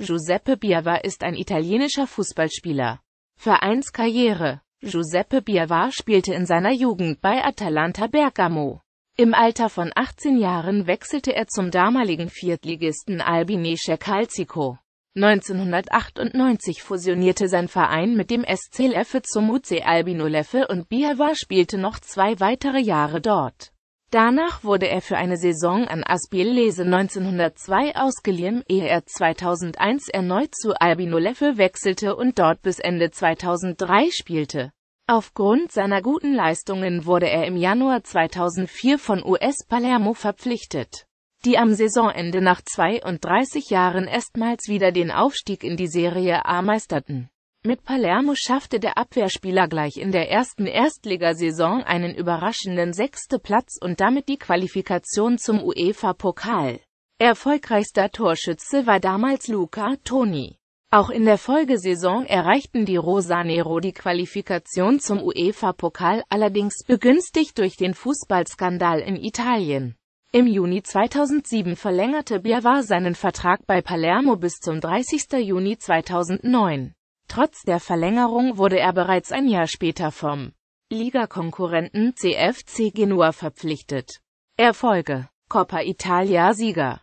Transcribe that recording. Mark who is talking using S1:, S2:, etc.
S1: Giuseppe Biava ist ein italienischer Fußballspieler. Vereinskarriere Giuseppe Biava spielte in seiner Jugend bei Atalanta Bergamo. Im Alter von 18 Jahren wechselte er zum damaligen Viertligisten Albinese Calcico. 1998 fusionierte sein Verein mit dem SC Leffe zum UC Albino Leffe und Biava spielte noch zwei weitere Jahre dort. Danach wurde er für eine Saison an Aspilese 1902 ausgeliehen, ehe er 2001 erneut zu Albino Albinoleffe wechselte und dort bis Ende 2003 spielte. Aufgrund seiner guten Leistungen wurde er im Januar 2004 von US Palermo verpflichtet, die am Saisonende nach 32 Jahren erstmals wieder den Aufstieg in die Serie A meisterten. Mit Palermo schaffte der Abwehrspieler gleich in der ersten Erstligasaison einen überraschenden sechste Platz und damit die Qualifikation zum UEFA-Pokal. Erfolgreichster Torschütze war damals Luca Toni. Auch in der Folgesaison erreichten die Rosanero die Qualifikation zum UEFA-Pokal, allerdings begünstigt durch den Fußballskandal in Italien. Im Juni 2007 verlängerte Biavar seinen Vertrag bei Palermo bis zum 30. Juni 2009. Trotz der Verlängerung wurde er bereits ein Jahr später vom Ligakonkurrenten CFC Genua verpflichtet. Erfolge Coppa Italia Sieger